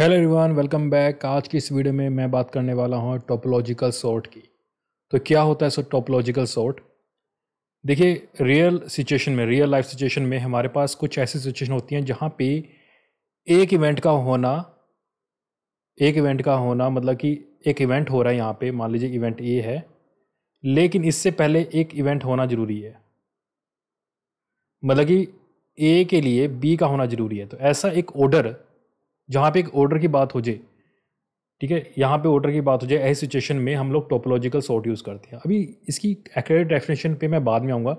hello everyone welcome back आज की इस वीडियो में मैं बात करने वाला हूँ टोपोलॉजिकल सॉर्ट की तो क्या होता है सो टोपोलॉजिकल सॉर्ट देखिए रियल सिचुएशन में रियल लाइफ सिचुएशन में हमारे पास कुछ ऐसी सिचुएशन होती हैं जहाँ पे एक इवेंट का होना एक इवेंट का होना मतलब कि एक इवेंट हो रहा है यहाँ पे मान लीजिए इवेंट ए है लेकिन इससे पहले एक इवेंट होना ज़रूरी है मतलब कि ए के लिए बी का होना ज़रूरी है तो ऐसा एक ऑर्डर जहाँ पे एक ऑर्डर की बात हो जाए ठीक है यहाँ पे ऑर्डर की बात हो जाए ऐसी सिचुएशन में हम लोग टोपोलॉजिकल सॉर्ट यूज़ करते हैं अभी इसकी एक्यूरेट डेफिनेशन पे मैं बाद में आऊँगा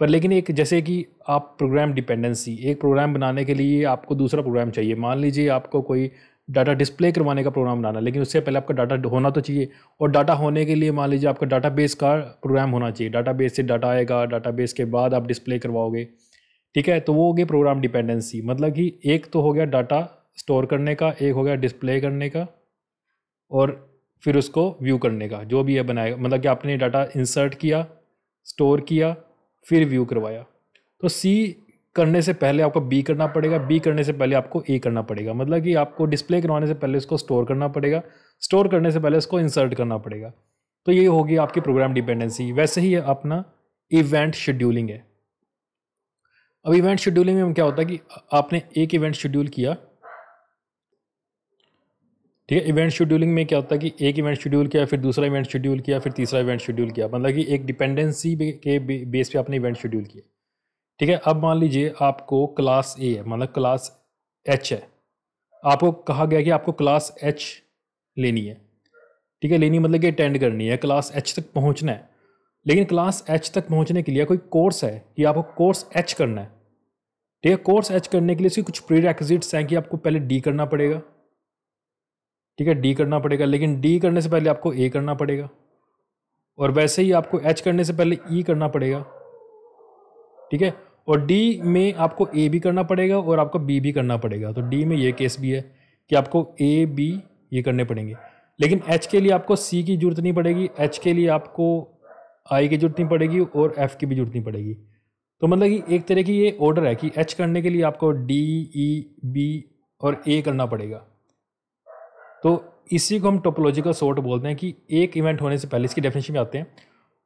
पर लेकिन एक जैसे कि आप प्रोग्राम डिपेंडेंसी एक प्रोग्राम बनाने के लिए आपको दूसरा प्रोग्राम चाहिए मान लीजिए आपको कोई डाटा डिस्प्ले करवाने का प्रोग्राम बनाना लेकिन उससे पहले आपका डाटा होना तो चाहिए और डाटा होने के लिए मान लीजिए आपका डाटा बेस का प्रोग्राम होना चाहिए डाटा बेस से डाटा आएगा डाटा बेस के बाद आप डिस्प्ले करवाओगे ठीक है तो वो हो गया प्रोग्राम डिपेंडेंसी मतलब कि एक तो हो गया डाटा स्टोर करने का एक हो गया डिस्प्ले करने का और फिर उसको व्यू करने का जो भी है बनाएगा मतलब कि आपने डाटा इंसर्ट किया स्टोर किया फिर व्यू करवाया तो सी करने से पहले आपको बी करना पड़ेगा बी करने से पहले आपको ए करना पड़ेगा मतलब कि आपको डिस्प्ले करवाने से पहले उसको स्टोर करना पड़ेगा स्टोर करने से पहले उसको इंसर्ट करना पड़ेगा तो ये होगी आपकी प्रोग्राम डिपेंडेंसी वैसे ही अपना इवेंट शेड्यूलिंग है अब इवेंट शेड्यूलिंग में क्या होता है कि आपने एक इवेंट शेड्यूल किया ठीक है इवेंट शेड्यूलिंग में क्या होता है कि एक इवेंट शेड्यूल किया फिर दूसरा इवेंट शेड्यूल किया फिर तीसरा इवेंट शेड्यूल किया मतलब कि एक डिपेंडेंसी के बेस पे आपने इवेंट शेड्यूल किया ठीक है अब मान लीजिए आपको क्लास ए है मतलब क्लास एच है आपको कहा गया कि आपको क्लास एच लेनी है ठीक है लेनी मतलब कि अटेंड करनी है क्लास एच तक पहुँचना है लेकिन क्लास एच तक पहुँचने के लिए कोई कोर्स है कि आपको कोर्स एच करना है ठीक है कोर्स एच करने के लिए इसकी कुछ प्री हैं कि आपको पहले डी करना पड़ेगा ठीक है डी करना पड़ेगा लेकिन डी करने से पहले आपको ए करना पड़ेगा और वैसे ही आपको एच करने से पहले ई e करना पड़ेगा ठीक है और डी में आपको ए भी करना पड़ेगा और आपको बी भी करना पड़ेगा तो डी में ये केस भी है कि आपको ए बी ये करने पड़ेंगे लेकिन एच के लिए आपको सी की जरूरत नहीं पड़ेगी एच के लिए आपको आई की जरूरत नहीं पड़ेगी और एफ़ की भी जरूरत नहीं पड़ेगी तो मतलब कि एक तरह की ये ऑर्डर है कि एच करने के लिए आपको डी ई बी और ए करना पड़ेगा तो इसी को हम टोपोलॉजिकल सॉर्ट बोलते हैं कि एक इवेंट होने से पहले इसकी डेफिनेशन में आते हैं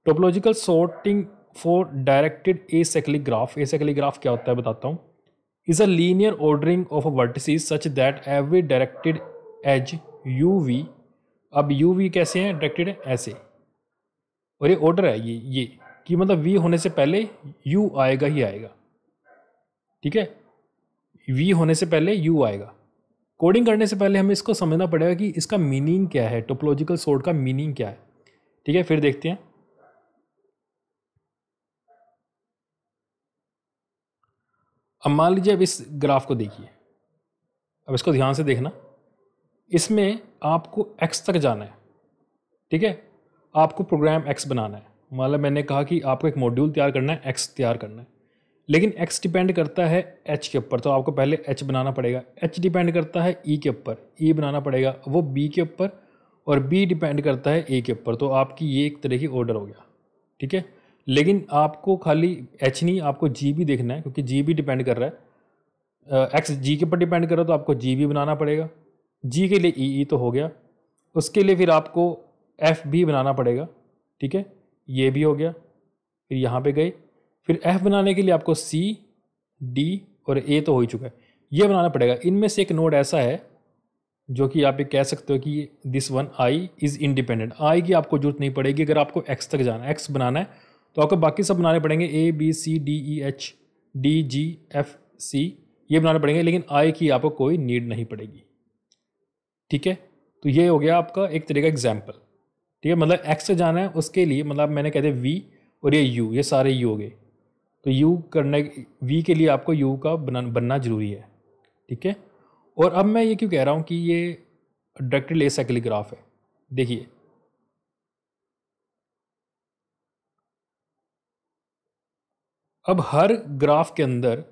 topological sorting for directed acyclic graph acyclic graph क्या होता है बताता हूँ is a linear ordering of a vertices such that every directed edge u v अब यू वी कैसे हैं डायरेक्टेड ऐसे और ये ऑर्डर है ये ये कि मतलब वी होने से पहले यू आएगा ही आएगा ठीक है वी होने से पहले यू आएगा कोडिंग करने से पहले हमें इसको समझना पड़ेगा कि इसका मीनिंग क्या है टोपोलॉजिकल सोर्ट का मीनिंग क्या है ठीक है फिर देखते हैं अब मान लीजिए अब इस ग्राफ को देखिए अब इसको ध्यान से देखना इसमें आपको एक्स तक जाना है ठीक है आपको प्रोग्राम एक्स बनाना है मतलब मैंने कहा कि आपको एक मॉड्यूल तैयार करना है एक्स तैयार करना है लेकिन एक्स डिपेंड करता है एच के ऊपर तो आपको पहले एच बनाना पड़ेगा एच डिपेंड करता है ई e के ऊपर ई e बनाना पड़ेगा वो बी के ऊपर और बी डिपेंड करता है a के ऊपर तो आपकी ये एक तरह की ऑर्डर हो गया ठीक है लेकिन आपको खाली एच नहीं आपको जी भी देखना है क्योंकि जी भी डिपेंड कर रहा है एक्स जी के ऊपर डिपेंड कर रहा है तो आपको जी भी बनाना पड़ेगा जी के लिए ई e, ई e तो हो गया उसके लिए फिर आपको एफ भी बनाना पड़ेगा ठीक है ये भी हो गया फिर यहाँ पे गए फिर एफ बनाने के लिए आपको सी डी और ए तो हो ही चुका है ये बनाना पड़ेगा इनमें से एक नोड ऐसा है जो कि आप ये कह सकते हो कि this one I is independent I की आपको जरूरत नहीं पड़ेगी अगर आपको एक्स तक जाना है एक्स बनाना है तो आपको बाकी सब बनाने पड़ेंगे A B C D E H D G F C ये बनाने पड़ेंगे लेकिन आई की आपको कोई नीड नहीं पड़ेगी ठीक है तो ये हो गया आपका एक तरह का एग्जाम्पल ठीक है मतलब एक्स जाना है उसके लिए मतलब मैंने कहते वी और ये यू ये सारे यू हो गए तो यू करने वी के लिए आपको यू का बना बनना ज़रूरी है ठीक है और अब मैं ये क्यों कह रहा हूँ कि ये डायरेक्टली साइकिल ग्राफ है देखिए अब हर ग्राफ के अंदर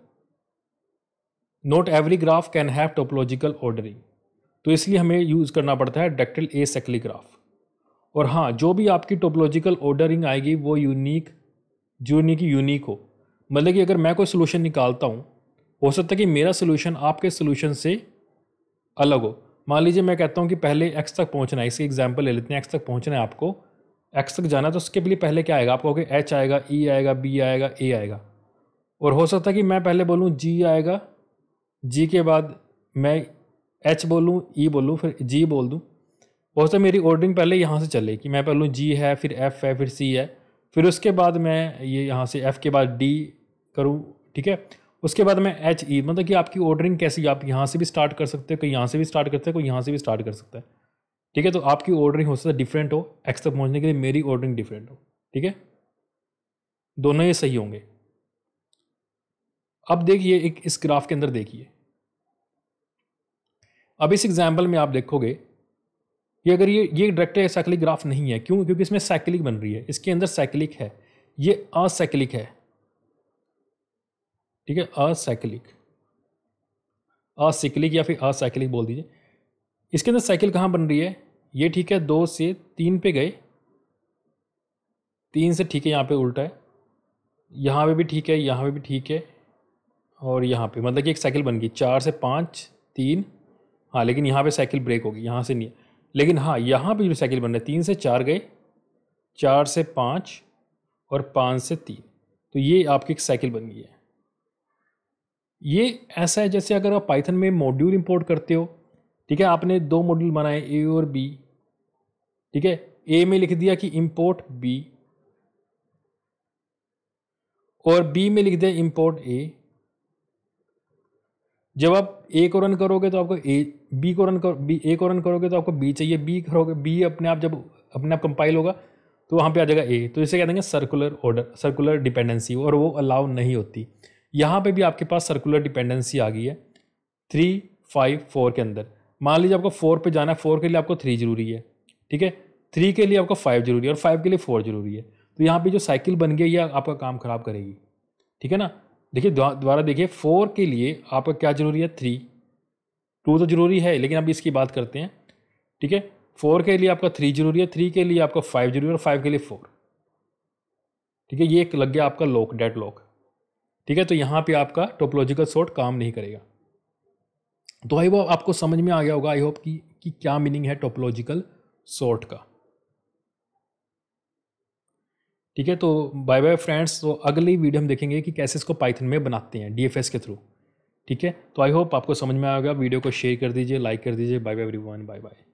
note every graph can have topological ordering तो इसलिए हमें यूज़ करना पड़ता है डेक्टल ए सेकली ग्राफ और हाँ जो भी आपकी टोपोलॉजिकल ऑर्डरिंग आएगी वो यूनिक जो यूनिक यूनिक हो मतलब कि अगर मैं कोई सोल्यूशन निकालता हूँ हो सकता है कि मेरा सोल्यूशन आपके सोल्यूशन से अलग हो मान लीजिए मैं कहता हूँ कि पहले एक्स तक पहुँचना है इसके एग्जाम्पल ले लेते हैं एक्स तक पहुँचना है आपको एक्स तक जाना है तो उसके लिए पहले क्या आएगा आप कहोगे एच आएगा ई e आएगा बी आएगा ए आएगा और हो सकता है कि मैं पहले बोलूँ जी आएगा जी के बाद मैं एच बोलूँ ई e बोलूँ फिर जी बोल दूँ हो सकता है मेरी ऑर्डरिंग पहले यहाँ से चले कि मैं पहले जी है फिर एफ़ है फिर सी है फिर उसके बाद मैं ये यहाँ से एफ़ के बाद डी करूँ ठीक है उसके बाद मैं एच ई e, मतलब कि आपकी ऑर्डरिंग कैसी आप यहाँ से भी स्टार्ट कर सकते हैं कोई यहाँ से भी स्टार्ट करते हैं कोई यहाँ से भी स्टार्ट कर सकते हैं ठीक है तो आपकी ऑर्डरिंग हो सकता है डिफरेंट हो एक्स तक पहुँचने के लिए मेरी ऑर्डरिंग डिफरेंट हो ठीक है दोनों ये सही होंगे अब देखिए एक इस ग्राफ के अंदर देखिए अब इस एग्जाम्पल में आप देखोगे कि अगर ये ये डायरेक्ट साइकिलिक ग्राफ नहीं है क्यों क्योंकि इसमें साइकिलिक बन रही है इसके अंदर साइकिलिक है ये असाइकिलिक है ठीक है असाइकिलिक असाइक्लिक या फिर असाइकिलिक बोल दीजिए इसके अंदर साइकिल कहाँ बन रही है ये ठीक है दो से तीन पे गए तीन से ठीक है यहाँ पे उल्टा है यहाँ पे भी ठीक है यहाँ पे भी ठीक है और यहाँ पे मतलब कि एक साइकिल बन गई चार से पाँच तीन हाँ लेकिन यहाँ पे साइकिल ब्रेक होगी यहाँ से नहीं लेकिन हाँ यहाँ पे जो साइकिल बन रहा है तीन से चार गए चार से पाँच और पाँच से तीन तो ये आपकी एक साइकिल बन गई है ये ऐसा है जैसे अगर आप पाइथन में मॉड्यूल इंपोर्ट करते हो ठीक है आपने दो मॉड्यूल बनाए ए और बी ठीक है ए में लिख दिया कि इंपोर्ट बी और बी में लिख दिया इंपोर्ट ए जब आप ए को रन करोगे तो आपको ए बी को रन करो बी ए को रन करोगे तो आपको बी चाहिए बी करोगे बी अपने आप जब अपने आप कंपाइल होगा तो वहां पे आ जाएगा ए तो इसे कह देंगे सर्कुलर ऑर्डर सर्कुलर डिपेंडेंसी और वो अलाउ नहीं होती यहाँ पे भी आपके पास सर्कुलर डिपेंडेंसी आ गई है थ्री फाइव फोर के अंदर मान लीजिए आपको फोर पे जाना है फोर के लिए आपको थ्री जरूरी है ठीक है थ्री के लिए आपको फाइव जरूरी है और फाइव के लिए फोर जरूरी है तो यहाँ पे जो साइकिल बन गई है आपका काम ख़राब करेगी ठीक है ना देखिए दोबारा देखिए फोर के लिए आपका क्या ज़रूरी है थ्री टू तो ज़रूरी है लेकिन अभी इसकी बात करते हैं ठीक है फोर के लिए आपका थ्री जरूरी है थ्री के लिए आपका फाइव जरूरी है और फाइव के लिए फोर ठीक है ये एक लग गया आपका लॉक डेड लॉक ठीक है तो यहाँ पे आपका टोपोलॉजिकल सॉर्ट काम नहीं करेगा तो आई होप आपको समझ में आ गया होगा आई होप कि, कि क्या मीनिंग है टोपोलॉजिकल सॉर्ट का ठीक है तो बाय बाय फ्रेंड्स तो अगली वीडियो हम देखेंगे कि कैसे इसको पाइथन में बनाते हैं डीएफएस के थ्रू ठीक है तो आई होप आपको समझ में आएगा वीडियो को शेयर कर दीजिए लाइक कर दीजिए bye bye everyone bye bye